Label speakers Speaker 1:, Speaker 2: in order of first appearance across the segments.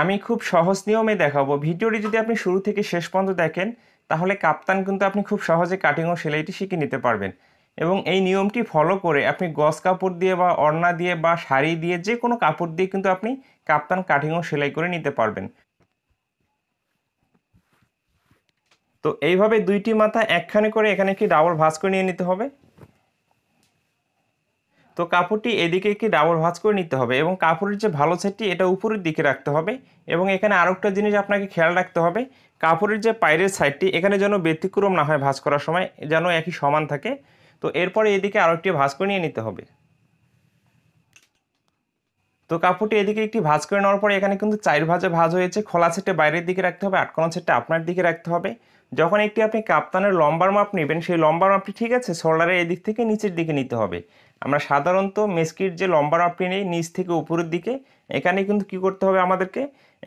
Speaker 1: আমি খুব সহজ নিয়মে দেখাবো ভিডিওটি যদি আপনি শুরু থেকে শেষ পর্যন্ত দেখেন তাহলে কাপ্তান কিন্তু আপনি খুব সহজে কাটিং ও সেলাইটি শিখে নিতে পারবেন এবং এই নিয়মটি ফলো করে আপনি গস কাপড় দিয়ে বা অর্না দিয়ে বা শাড়ি দিয়ে যে কোনো কাপড় দিয়ে কিন্তু আপনি কাপ্তান কাটিং ও সেলাই করে নিতে পারবেন তো এইভাবে দুইটি মাথা একখানে করে এখানে একটি ডাবল ভাঁজ করে নিয়ে নিতে হবে তো কাপড়টি এদিকে একটি ডাবল ভাঁজ করে নিতে হবে এবং কাপড়ের যে ভালো সেটটি এটা উপরের দিকে রাখতে হবে এবং এখানে আরও একটা জিনিস আপনাকে খেয়াল রাখতে হবে কাপড়ের যে পায়ের সাইডটি এখানে যেন ব্যতিক্রম না হয় ভাঁজ করার সময় যেন একই সমান থাকে তো এরপরে এদিকে আরও একটি ভাঁজ করে নিয়ে নিতে হবে তো কাপড়টি এদিকে একটি ভাঁজ করে নেওয়ার পরে এখানে কিন্তু চার ভাঁজে ভাঁজ হয়েছে খোলা সেটে বাইরের দিকে রাখতে হবে আটকানো সেটটা আপনার দিকে রাখতে হবে যখন একটি আপনি কাপ্তানের লম্বার মাপ নেবেন সেই লম্বার মাপটি ঠিক আছে শোল্ডারের এদিক থেকে নিচের দিকে নিতে হবে আমরা সাধারণত মেসকির যে লম্বা রাফটি নেই নিচ থেকে উপরের দিকে এখানে কিন্তু কি করতে হবে আমাদেরকে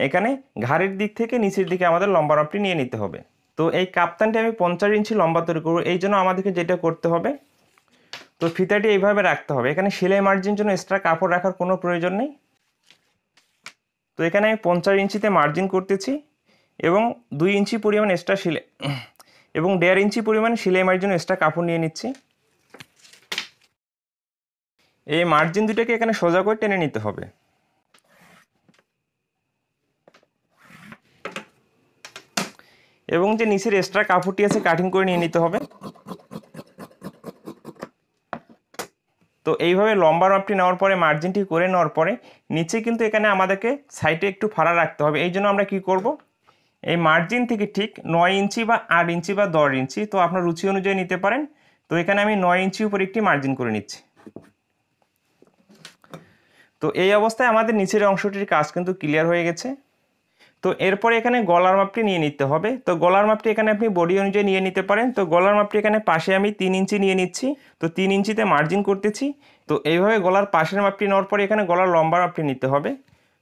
Speaker 1: এখানে ঘাড়ের দিক থেকে নিচের দিকে আমাদের লম্বা রাফটি নিয়ে নিতে হবে তো এই কাপ্তানটি আমি পঞ্চাশ ইঞ্চি লম্বা তৈরি করবো এই জন্য আমাদেরকে যেটা করতে হবে তো ফিতাটি এইভাবে রাখতে হবে এখানে সেলাই মার্জিন জন্য এক্সট্রা কাপড় রাখার কোনো প্রয়োজন নেই তো এখানে আমি পঞ্চাশ ইঞ্চিতে মার্জিন করতেছি এবং দুই ইঞ্চি পরিমাণ এক্সট্রা সিলে এবং দেড় ইঞ্চি পরিমাণ সেলাই মার্জিন এক্সট্রা কাপড় নিয়ে নিচ্ছি এই মার্জিন দুটাকে এখানে সোজা করে টেনে নিতে হবে এবং যে নিচের এক্সট্রা কাপড়টি আছে কাটিং করে নিয়ে নিতে হবে তো এইভাবে লম্বা মাপটি নেওয়ার পরে মার্জিনটি করে নেওয়ার পরে নিচে কিন্তু এখানে আমাদেরকে সাইডে একটু ফাড়া রাখতে হবে এই জন্য আমরা কি করব এই মার্জিন থেকে ঠিক নয় ইঞ্চি বা আট ইঞ্চি বা দশ ইঞ্চি তো আপনার রুচি অনুযায়ী নিতে পারেন তো এখানে আমি নয় ইঞ্চি উপরে একটি মার্জিন করে নিচ্ছি তো এই অবস্থায় আমাদের নিচের অংশটির কাজ কিন্তু ক্লিয়ার হয়ে গেছে তো এরপরে এখানে গলার মাপটি নিয়ে নিতে হবে তো গলার মাপটি এখানে আপনি বডি অনুযায়ী নিয়ে নিতে পারেন তো গলার মাপটি এখানে পাশে আমি তিন ইঞ্চি নিয়ে নিচ্ছি তো তিন ইঞ্চিতে মার্জিন করতেছি তো এইভাবে গলার পাশের মাপটি নেওয়ার পরে এখানে গলার লম্বার মাপটি নিতে হবে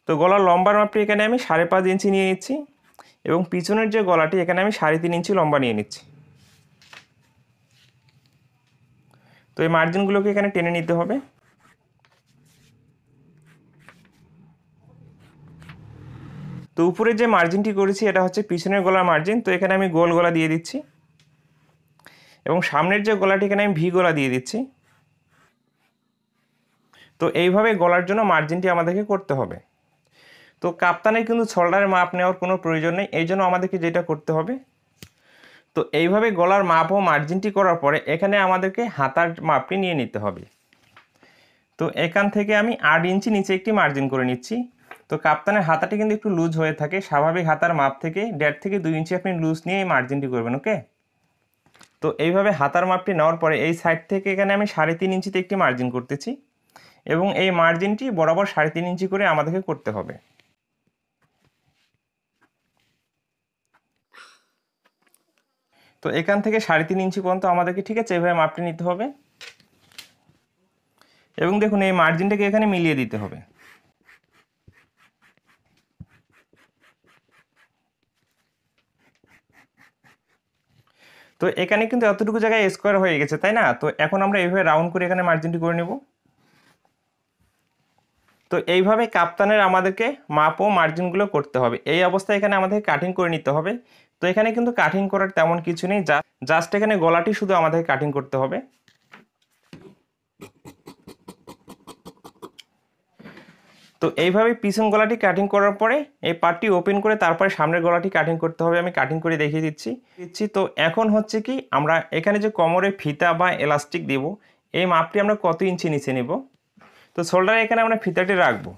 Speaker 1: তো গলার লম্বার মাপটি এখানে আমি সাড়ে পাঁচ ইঞ্চি নিয়ে নিচ্ছি এবং পিছনের যে গলাটি এখানে আমি সাড়ে তিন ইঞ্চি লম্বা নিয়ে নিচ্ছি তো এই মার্জিনগুলোকে এখানে টেনে নিতে হবে তো উপরে যে মার্জিনটি করেছি এটা হচ্ছে পিছনের গলার মার্জিন তো এখানে আমি গোল গলা দিয়ে দিচ্ছি এবং সামনের যে গলাটি এখানে আমি ভি গলা দিয়ে দিচ্ছি তো এইভাবে গলার জন্য মার্জিনটি আমাদেরকে করতে হবে তো কাপ্তানে কিন্তু শোল্ডার মাপ নেওয়ার কোনো প্রয়োজন নেই এই জন্য আমাদেরকে যেটা করতে হবে তো এইভাবে গলার মাপ ও মার্জিনটি করার পরে এখানে আমাদেরকে হাতার মাপটি নিয়ে নিতে হবে তো এখান থেকে আমি আট ইঞ্চি নিচে একটি মার্জিন করে নিচ্ছি তো কাপ্তানের হাতাটি কিন্তু একটু লুজ হয়ে থাকে স্বাভাবিক হাতার মাপ থেকে দেড় থেকে দুই ইঞ্চি আপনি লুজ নিয়ে এই মার্জিনটি করবেন ওকে তো এইভাবে হাতার মাপটি নেওয়ার পরে এই সাইড থেকে এখানে আমি সাড়ে তিন ইঞ্চিতে একটি মার্জিন করতেছি এবং এই মার্জিনটি বরাবর সাড়ে তিন ইঞ্চি করে আমাদেরকে করতে হবে তো এখান থেকে সাড়ে তিন ইঞ্চি পর্যন্ত আমাদেরকে ঠিক আছে এইভাবে মাপটি নিতে হবে এবং দেখুন এই মার্জিনটাকে এখানে মিলিয়ে দিতে হবে তো এখানে কিন্তু এতটুকু জায়গায় স্কোয়ার হয়ে গেছে তাই না তো এখন আমরা এইভাবে রাউন্ড করে এখানে মার্জিনটি করে নেব তো এইভাবে কাপ্তানের আমাদেরকে মাপ ও মার্জিনগুলো করতে হবে এই অবস্থায় এখানে আমাদেরকে কাটিং করে নিতে হবে তো এখানে কিন্তু কাটিং করার তেমন কিছু নেই জাস্ট এখানে গলাটি শুধু আমাদের কাটিং করতে হবে তো এইভাবে পিছন গলাটি কাটিং করার পরে এই পার্টটি ওপেন করে তারপরে সামনের গলাটি কাটিং করতে হবে আমি কাটিং করে দেখিয়ে দিচ্ছি দিচ্ছি তো এখন হচ্ছে কি আমরা এখানে যে কোমরে ফিতা বা এলাস্টিক দেব এই মাপটি আমরা কত ইঞ্চি নিচে নেব তো শোল্ডারে এখানে আমরা ফিতাটি রাখবো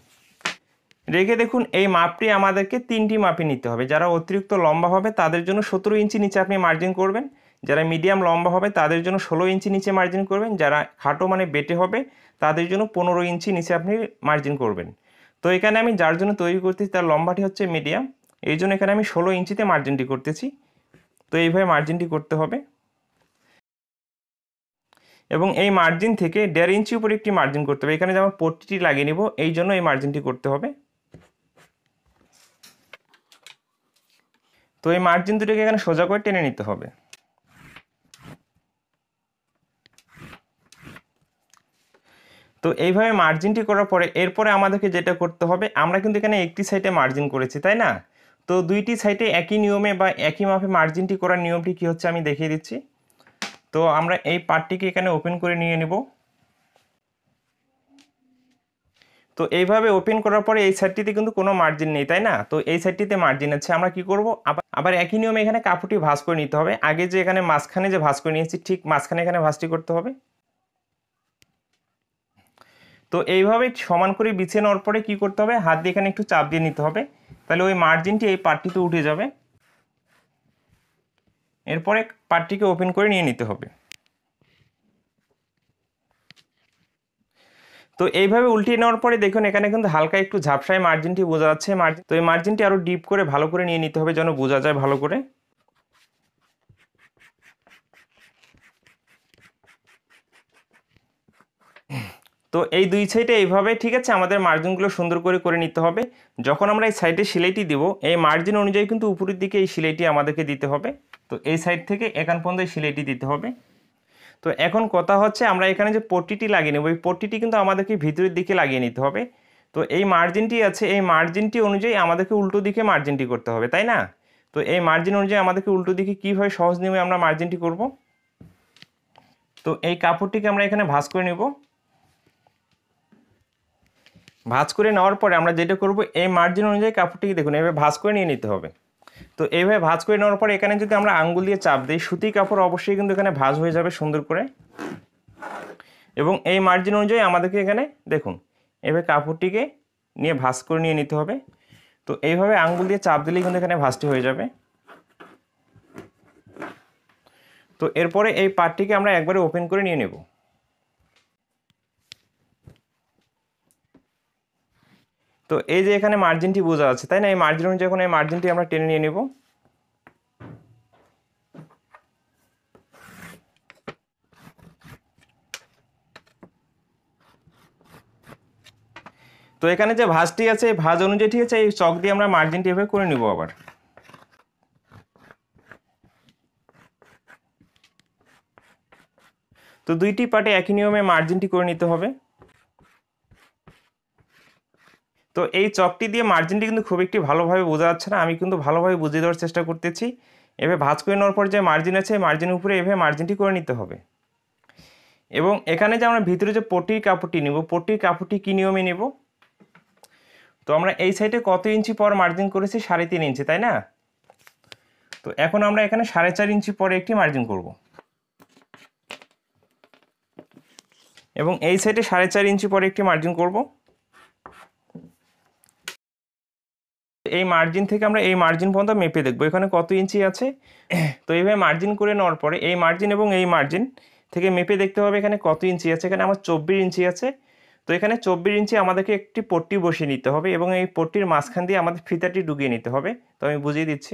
Speaker 1: রেখে দেখুন এই মাপটি আমাদেরকে তিনটি মাপে নিতে হবে যারা অতিরিক্ত লম্বা হবে তাদের জন্য সতেরো ইঞ্চি নিচে আপনি মার্জিন করবেন যারা মিডিয়াম লম্বা হবে তাদের জন্য ষোলো ইঞ্চি নিচে মার্জিন করবেন যারা খাটো মানে বেটে হবে তাদের জন্য পনেরো ইঞ্চি নিচে আপনি মার্জিন করবেন তো এখানে আমি যার জন্য তৈরি করতেছি তার লম্বাটি হচ্ছে মিডিয়াম এই জন্য এখানে আমি ষোলো ইঞ্চিতে মার্জিনটি করতেছি তো এইভাবে মার্জিনটি করতে হবে এবং এই মার্জিন থেকে দেড় ইঞ্চি উপরে একটি মার্জিন করতে হবে এখানে যেমন পট্টিটি লাগিয়ে নিব এই জন্য এই মার্জিনটি করতে হবে তো এই মার্জিন দুটিকে এখানে সোজা করে টেনে নিতে হবে তো এইভাবে মার্জিনটি করার পরে এরপরে আমাদেরকে যেটা করতে হবে আমরা কিন্তু এখানে একটি সাইডে মার্জিন করেছি তাই না তো দুইটি সাইডে একই নিয়মে বা একই মাপে মার্জিনটি করার নিয়মটি কি হচ্ছে আমি দেখিয়ে দিচ্ছি তো আমরা এই পার্টটিকে এখানে ওপেন করে নিয়ে নেব তো এইভাবে ওপেন করার পরে এই সাইডটিতে কিন্তু কোনো মার্জিন নেই তাই না তো এই সাইডটিতে মার্জিন আছে আমরা কি করব আবার আবার একই নিয়মে এখানে কাপড়টি ভাঁজ করে নিতে হবে আগে যে এখানে মাঝখানে যে ভাঁজ করে নিয়েছি ঠিক মাঝখানে এখানে ভাঁজটি করতে হবে তো এইভাবে সমান করে বিছিয়ে নেওয়ার পরে কী করতে হবে হাত দিয়ে এখানে একটু চাপ দিয়ে নিতে হবে তাহলে ওই মার্জিনটি এই পার্টটিতে উঠে যাবে এরপরে পার্টিকে ওপেন করে নিয়ে নিতে হবে তো এইভাবে উল্টিয়ে নেওয়ার পরে দেখুন এখানে কিন্তু হালকা একটু ঝাপসায় মার্জিনটি বোঝা যাচ্ছে মার্জিন তো এই মার্জিনটি আরও ডিপ করে ভালো করে নিয়ে নিতে হবে যেন বোঝা যায় ভালো করে তো এই দুই সাইডে এইভাবে ঠিক আছে আমাদের মার্জিনগুলো সুন্দর করে করে নিতে হবে যখন আমরা এই সাইডে সেলাইটি দেব এই মার্জিন অনুযায়ী কিন্তু উপরের দিকে এই সেলাইটি আমাদেরকে দিতে হবে তো এই সাইড থেকে এখান পর্যন্ত এই সেলাইটি দিতে হবে তো এখন কথা হচ্ছে আমরা এখানে যে পট্টিটি লাগিয়ে নেব এই পট্টিটি কিন্তু আমাদেরকে ভিতরের দিকে লাগিয়ে নিতে হবে তো এই মার্জিনটি আছে এই মার্জিনটি অনুযায়ী আমাদেরকে উল্টো দিকে মার্জিনটি করতে হবে তাই না তো এই মার্জিন অনুযায়ী আমাদেরকে উল্টো দিকে কীভাবে সহজ নিয়মে আমরা মার্জিনটি করব তো এই কাপড়টিকে আমরা এখানে ভাস করে নেব ভাঁজ করে নেওয়ার পরে আমরা যেটা করব এই মার্জিন অনুযায়ী কাপড়টিকে দেখুন এভাবে ভাঁজ করে নিয়ে নিতে হবে তো এইভাবে ভাঁজ করে নেওয়ার পরে এখানে যদি আমরা আঙ্গুল দিয়ে চাপ দিই সুতি কাপড় অবশ্যই কিন্তু এখানে ভাঁজ হয়ে যাবে সুন্দর করে এবং এই মার্জিন অনুযায়ী আমাদেরকে এখানে দেখুন এভাবে কাপড়টিকে নিয়ে ভাঁজ করে নিয়ে নিতে হবে তো এইভাবে আঙ্গুল দিয়ে চাপ দিলেই কিন্তু এখানে ভাঁজটি হয়ে যাবে তো এরপরে এই পার্টটিকে আমরা একবারে ওপেন করে নিয়ে নেবো তো এই যে এখানে মার্জিনটি বোঝা আছে তাই না এই মার্জিন অনুযায়ী এখন এই মার্জিনটি আমরা টেনে নিয়ে নেব তো এখানে যে ভাঁজটি আছে এই ভাঁজ অনুযায়ী ঠিক আছে এই চক দিয়ে আমরা মার্জিনটি এভাবে করে নিব আবার তো দুইটি পার্টে একই নিয়মে মার্জিনটি করে নিতে হবে তো এই চকটি দিয়ে মার্জিনটি কিন্তু খুব একটি ভালোভাবে বোঝা যাচ্ছে না আমি কিন্তু ভালোভাবে বুঝিয়ে দেওয়ার চেষ্টা করতেছি এভাবে ভাজ করে নেওয়ার পর যে মার্জিন আছে মার্জিনের উপরে এভাবে মার্জিনটি করে নিতে হবে এবং এখানে যে আমরা ভিতরে যে পটির কাপড়টি নেব পটির কাপড়টি কী নিয়মে নেব তো আমরা এই সাইডে কত ইঞ্চি পর মার্জিন করেছি সাড়ে তিন ইঞ্চি তাই না তো এখন আমরা এখানে সাড়ে চার ইঞ্চি পরে একটি মার্জিন করব এবং এই সাইডে সাড়ে চার ইঞ্চি পরে একটি মার্জিন করবো এই মার্জিন থেকে আমরা এই মার্জিন পর্যন্ত মেপে দেখবো এখানে কত ইঞ্চি আছে তো এইভাবে মার্জিন করে নেওয়ার পরে এই মার্জিন এবং এই মার্জিন থেকে মেপে দেখতে হবে এখানে কত ইঞ্চি আছে এখানে আমার চব্বিশ ইঞ্চি আছে তো এখানে চব্বিশ ইঞ্চি আমাদেরকে একটি পট্টি বসিয়ে নিতে হবে এবং এই পট্টির মাঝখান দিয়ে আমাদের ফিতাটি ডুগিয়ে নিতে হবে তো আমি বুঝিয়ে দিচ্ছি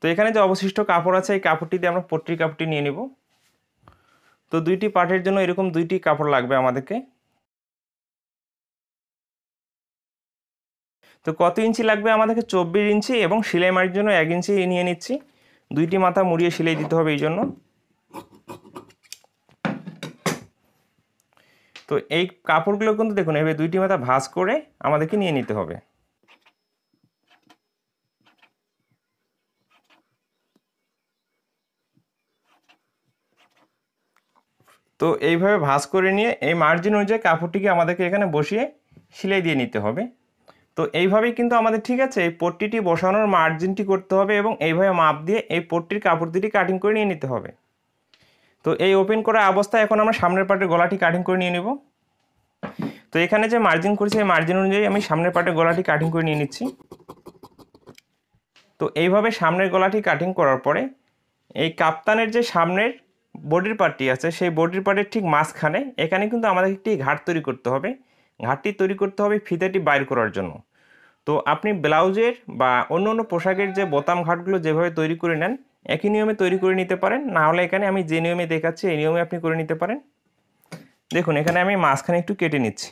Speaker 1: তো এখানে যে অবশিষ্ট কাপড় আছে এই কাপড়টি দিয়ে আমরা পট্টির কাপড়টি নিয়ে নেব তো দুইটি পার্টের জন্য এরকম দুইটি কাপড় লাগবে আমাদেরকে তো কত ইঞ্চি লাগবে আমাদেরকে চব্বিশ ইঞ্চি এবং সেলাই মারির জন্য এক ইঞ্চি নিয়ে নিচ্ছি দুইটি মাথা মুড়িয়ে সেলাই দিতে হবে এই জন্য তো এই কাপড়গুলো কিন্তু দেখুন এভাবে দুইটি মাথা ভাঁজ করে আমাদেরকে নিয়ে নিতে হবে তো এইভাবে ভাঁজ করে নিয়ে এই মার্জিন অনুযায়ী কাপড়টিকে আমাদেরকে এখানে বসিয়ে সেলাই দিয়ে নিতে হবে তো এইভাবেই কিন্তু আমাদের ঠিক আছে এই পট্টিটি বসানোর মার্জিনটি করতে হবে এবং এইভাবে মাপ দিয়ে এই পট্টির কাপড় দুটি কাটিং করে নিয়ে নিতে হবে তো এই ওপেন করা অবস্থায় এখন আমরা সামনের পাটের গলাটি কাটিং করে নিয়ে নেব তো এখানে যে মার্জিন করেছি এই মার্জিন অনুযায়ী আমি সামনের পাটের গলাটি কাটিং করে নিয়ে নিচ্ছি তো এইভাবে সামনের গলাটি কাটিং করার পরে এই কাপ্তানের যে সামনের বডির পার্টটি আছে সেই বডির পার্টের ঠিক মাঝখানে এখানে কিন্তু আমাদের একটি ঘাট তৈরি করতে হবে ঘাটটি তৈরি করতে হবে ফিতাটি বাইর করার জন্য তো আপনি ব্লাউজের বা অন্য অন্য পোশাকের যে বোতাম ঘাটগুলো যেভাবে তৈরি করে নেন একই নিয়মে তৈরি করে নিতে পারেন না হলে এখানে আমি যে নিয়মে দেখাচ্ছি এই নিয়মে আপনি করে নিতে পারেন দেখুন এখানে আমি মাঝখানে একটু কেটে নিচ্ছি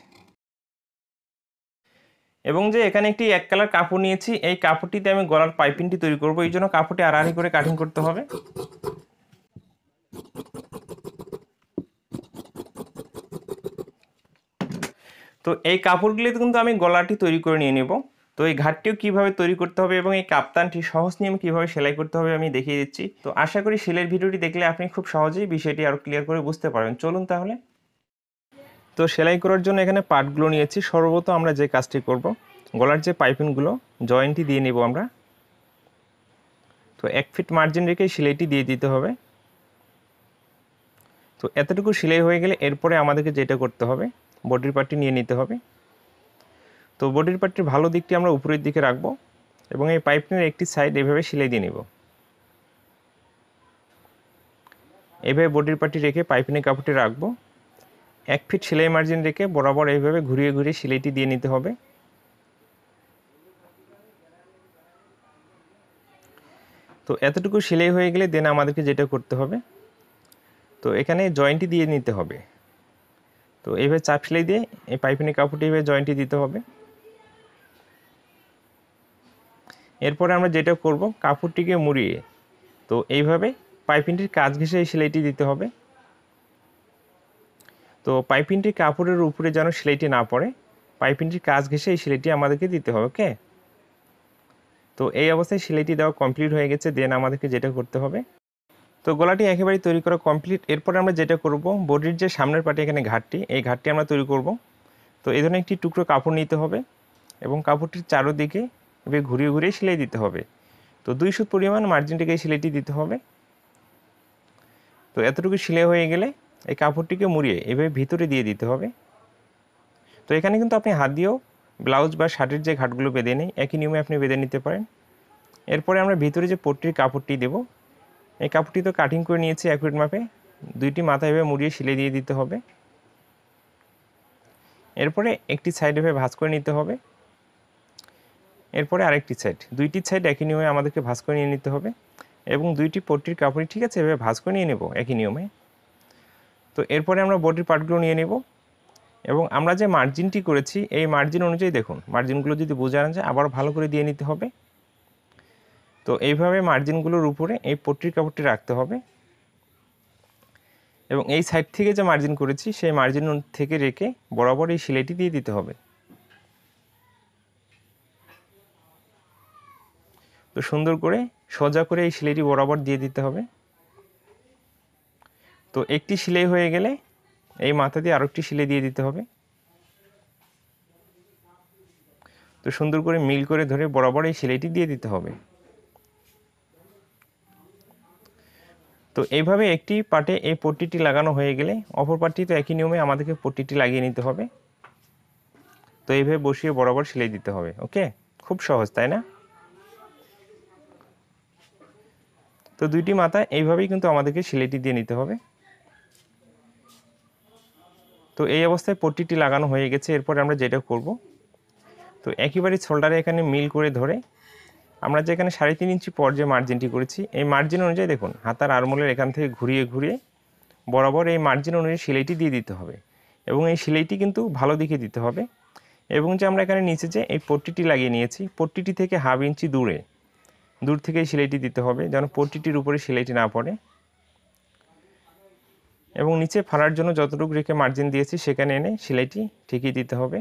Speaker 1: এবং যে এখানে একটি এক কালার কাপড় নিয়েছি এই কাপড়টিতে আমি গলার পাইপিংটি তৈরি করব এই জন্য কাপড়টি আড়াআড়ি করে কাটিং করতে হবে তো এই কাপড়গুলিতে কিন্তু আমি গলাটি তৈরি করে নিয়ে নেব তো এই ঘাটটিও কীভাবে তৈরি করতে হবে এবং এই কাপ্তানটি সহজ নিয়মে কীভাবে সেলাই করতে হবে আমি দেখিয়ে দিচ্ছি তো আশা করি সেলের ভিডিওটি দেখলে আপনি খুব সহজেই বিষয়টি আরও ক্লিয়ার করে বুঝতে পারবেন চলুন তাহলে তো সেলাই করার জন্য এখানে পার্টগুলো নিয়েছি সর্বত আমরা যে কাজটি করব গলার যে পাইপিংগুলো জয়েন্টটি দিয়ে নেব আমরা তো এক ফিট মার্জিন রেখে সেলাইটি দিয়ে দিতে হবে তো এতটুকু সেলাই হয়ে গেলে এরপরে আমাদেরকে যেটা করতে হবে বডির পার্টি নিয়ে নিতে হবে তো বডির পার্টির ভালো দিকটি আমরা উপরের দিকে রাখব এবং এই পাইপটির একটি সাইড এভাবে সেলাই দিয়ে নেব এভাবে বডির পার্টি রেখে পাইপিনের কাপড়টি রাখবো এক ফিট সেলাই মার্জিন রেখে বরাবর এইভাবে ঘুরিয়ে ঘুরিয়ে সেলাইটি দিয়ে নিতে হবে তো এতটুকু সেলাই হয়ে গেলে দেন আমাদেরকে যেটা করতে হবে তো এখানে জয়েন্টটি দিয়ে নিতে হবে তো এইভাবে চাপ সেলাই দিয়ে এই পাইপিনের কাপড়টি এইভাবে জয়েন্টটি দিতে হবে এরপরে আমরা যেটা করব কাপড়টিকে মুড়িয়ে তো এইভাবে পাইপিনটির কাজ ঘেসে এই সেলাইটি দিতে হবে তো পাইপিনটি কাপড়ের উপরে যেন সেলাইটি না পড়ে পাইপিনটির কাজ ঘেসে এই সেলাইটি আমাদেরকে দিতে হবে ওকে তো এই অবস্থায় সেলাইটি দেওয়া কমপ্লিট হয়ে গেছে দেন আমাদেরকে যেটা করতে হবে তো গলাটি একেবারেই তৈরি করা কমপ্লিট এরপরে আমরা যেটা করব বডির যে সামনের পাটি এখানে ঘাটটি এই ঘাটটি আমরা তৈরি করব তো এই ধরনের একটি টুকরো কাপড় নিতে হবে এবং কাপড়টির চারোদিকে এভাবে ঘুরিয়ে ঘুরিয়ে সেলাই দিতে হবে তো দুই সুত পরিমাণ মার্জিনটিকে সেলাইটি দিতে হবে তো এতটুকু সেলাই হয়ে গেলে এই কাপড়টিকে মুড়িয়ে এভাবে ভিতরে দিয়ে দিতে হবে তো এখানে কিন্তু আপনি হাত দিয়েও ব্লাউজ বা শার্টের যে ঘাটগুলো বেঁধে নেই একই নিয়মে আপনি বেঁধে নিতে পারেন এরপরে আমরা ভিতরে যে পট্টির কাপড়টি দেবো এই কাপড়টি তো কাটিং করে নিয়েছি অ্যাকুরেট মাপে দুইটি মাথা এভাবে মুড়িয়ে সিলে দিয়ে দিতে হবে এরপরে একটি সাইড এভাবে ভাঁজ করে নিতে হবে এরপরে আরেকটি সাইড দুইটি সাইড একই নিয়মে আমাদেরকে ভাঁজ করে নিয়ে নিতে হবে এবং দুইটি পট্টির কাপড়ই ঠিক আছে এভাবে ভাঁজ করে নিয়ে নেব একই নিয়মে তো এরপরে আমরা বডির পার্টগুলো নিয়ে নেব এবং আমরা যে মার্জিনটি করেছি এই মার্জিন অনুযায়ী দেখুন মার্জিনগুলো যদি বোঝা না যায় আবার ভালো করে দিয়ে নিতে হবে তো এইভাবে মার্জিনগুলোর উপরে এই পট্রির কাপড়টি রাখতে হবে এবং এই সাইড থেকে যে মার্জিন করেছি সেই মার্জিন থেকে রেখে বরাবর এই সিলাইটি দিয়ে দিতে হবে তো সুন্দর করে সোজা করে এই সিলাইটি বরাবর দিয়ে দিতে হবে তো একটি সিলাই হয়ে গেলে এই মাথা দিয়ে আরেকটি সিলাই দিয়ে দিতে হবে তো সুন্দর করে মিল করে ধরে বরাবর এই সিলাইটি দিয়ে দিতে হবে তো এইভাবে একটি পার্টে এই পট্টিটি লাগানো হয়ে গেলে অপর তো একই নিয়মে আমাদেরকে পট্টিটি লাগিয়ে নিতে হবে তো এইভাবে বসিয়ে বরাবর সেলাই দিতে হবে ওকে খুব সহজ তাই না তো দুইটি মাথা এইভাবেই কিন্তু আমাদেরকে সেলাইটি দিয়ে নিতে হবে তো এই অবস্থায় পট্টিটি লাগানো হয়ে গেছে এরপর আমরা যেটা করব তো একেবারে শোল্ডারে এখানে মিল করে ধরে আমরা যে এখানে সাড়ে তিন ইঞ্চি পর যে মার্জিনটি করেছি এই মার্জিন অনুযায়ী দেখুন হাতার আরমোলের এখান থেকে ঘুরিয়ে ঘুরিয়ে বরাবর এই মার্জিন অনুযায়ী সেলাইটি দিয়ে দিতে হবে এবং এই সেলাইটি কিন্তু ভালো দিকে দিতে হবে এবং যে আমরা এখানে নিচে যে এই পট্টিটি লাগিয়ে নিয়েছি পট্টিটি থেকে হাফ ইঞ্চি দূরে দূর থেকে সেলাইটি দিতে হবে যেন পট্টিটির উপরে সেলাইটি না পড়ে এবং নিচে ফাড়ার জন্য যতটুকু রেখে মার্জিন দিয়েছি সেখানে এনে সেলাইটি ঠিকই দিতে হবে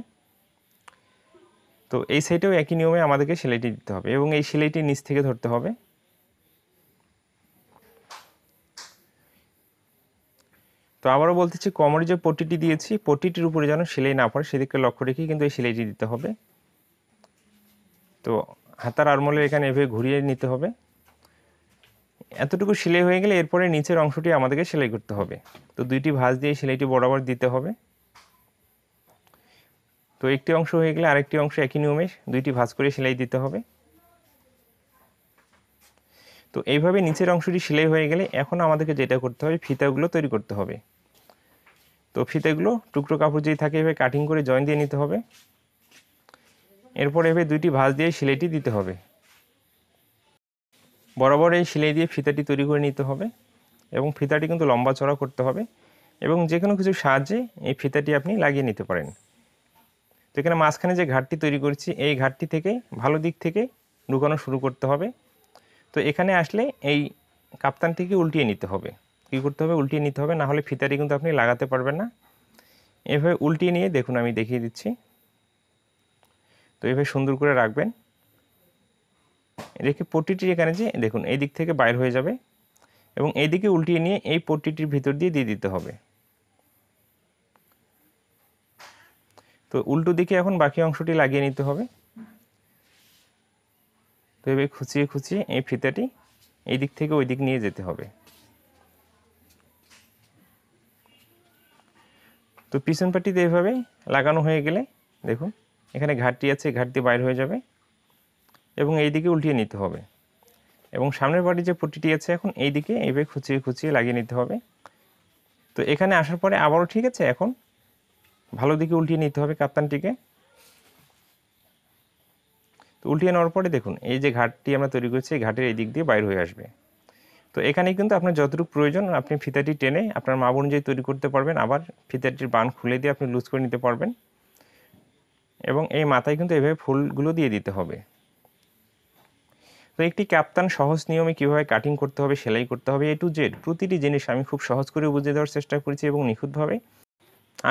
Speaker 1: তো এই সাইডেও একই নিয়মে আমাদেরকে সেলাইটি দিতে হবে এবং এই সেলাইটি নিচ থেকে ধরতে হবে তো আবারও বলতেছি কমরে যে পটিটি দিয়েছি পটিটির উপরে যেন সেলাই না পড়ে সেদিকে লক্ষ্য রেখে কিন্তু এই সেলাইটি দিতে হবে তো হাতার আরমোলের এখানে এভাবে ঘুরিয়ে নিতে হবে এতটুকু সেলাই হয়ে গেলে এরপরে নিচের অংশটি আমাদেরকে সেলাই করতে হবে তো দুইটি ভাঁজ দিয়ে সেলাইটি বরাবর দিতে হবে তো একটি অংশ হয়ে গেলে আরেকটি অংশ একই নিয়মে দুইটি ভাঁজ করে সেলাই দিতে হবে তো এইভাবে নিচের অংশটি সেলাই হয়ে গেলে এখন আমাদেরকে যেটা করতে হবে ফিতাগুলো তৈরি করতে হবে তো ফিতাগুলো টুকরো কাপড় যেই থাকে এভাবে কাটিং করে জয়েন দিয়ে নিতে হবে এরপর এভাবে দুইটি ভাঁজ দিয়ে সেলাইটি দিতে হবে বরাবর এই সেলাই দিয়ে ফিতাটি তৈরি করে নিতে হবে এবং ফিতাটি কিন্তু লম্বা চড়া করতে হবে এবং যে কোনো কিছুর সাহায্যে এই ফিতাটি আপনি লাগিয়ে নিতে পারেন তো এখানে মাঝখানে যে ঘাটটি তৈরি করছি এই ঘাটটি থেকে ভালো দিক থেকে ঢুকানো শুরু করতে হবে তো এখানে আসলে এই কাপ্তানটিকে উল্টিয়ে নিতে হবে কি করতে হবে উল্টিয়ে নিতে হবে না হলে ফিতারি কিন্তু আপনি লাগাতে পারবেন না এভাবে উল্টিয়ে নিয়ে দেখুন আমি দেখিয়ে দিচ্ছি তো এভাবে সুন্দর করে রাখবেন রেখে পট্টিটি এখানে যে দেখুন এই দিক থেকে বাইর হয়ে যাবে এবং এদিকে উল্টিয়ে নিয়ে এই পট্টিটির ভিতর দিয়ে দিয়ে দিতে হবে তো উল্টো দিকে এখন বাকি অংশটি লাগিয়ে নিতে হবে তো এবার খুঁচিয়ে খুঁচিয়ে এই ফিতাটি এই দিক থেকে ওই দিক নিয়ে যেতে হবে তো পিছন পাটিতে এভাবে লাগানো হয়ে গেলে দেখুন এখানে ঘাটটি আছে ঘাটটি বাইর হয়ে যাবে এবং এই দিকে উল্টিয়ে নিতে হবে এবং সামনের বাড়ি যে পুটিটি আছে এখন এই দিকে এইভাবে খুঁচিয়ে খুঁচিয়ে লাগিয়ে নিতে হবে তো এখানে আসার পরে আবারও ঠিক আছে এখন ভালো দিকে উল্টিয়ে নিতে হবে কাপ্তানটিকে তো উল্টিয়ে নেওয়ার পরে দেখুন এই যে ঘাটটি আমরা তৈরি করেছি এই ঘাটের এই দিক দিয়ে বাইর হয়ে আসবে তো এখানে কিন্তু আপনার যতটুকু প্রয়োজন আপনি ফিতাটি টেনে আপনার মাপ অনুযায়ী তৈরি করতে পারবেন আবার ফিতাটির বান খুলে দিয়ে আপনি লুজ করে নিতে পারবেন এবং এই মাথায় কিন্তু এভাবে ফুলগুলো দিয়ে দিতে হবে তো একটি ক্যাপ্তান সহজ নিয়মে কীভাবে কাটিং করতে হবে সেলাই করতে হবে এ টু জেড প্রতিটি জিনিস আমি খুব সহজ করে বুঝে দেওয়ার চেষ্টা করেছি এবং নিখুঁতভাবে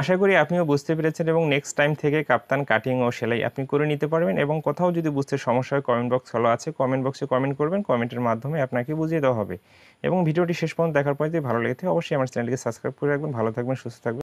Speaker 1: আশা করি আপনিও বুঝতে পেরেছেন এবং নেক্সট টাইম থেকে কাপ্তান কাটিং ও সেলাই আপনি করে নিতে পারবেন এবং কোথাও যদি বুঝতে সমস্যা হয় কমেন্ট বক্স ফলো আছে কমেন্ট বক্সে কমেন্ট করবেন কমেন্টের মাধ্যমে আপনাকে বুঝিয়ে দেওয়া হবে এবং ভিডিওটি শেষ পর্যন্ত দেখার পর যদি ভালো লেগে অবশ্যই আমার চ্যানেলকে সাবস্ক্রাইব করে রাখবেন ভালো থাকবেন সুস্থ থাকবেন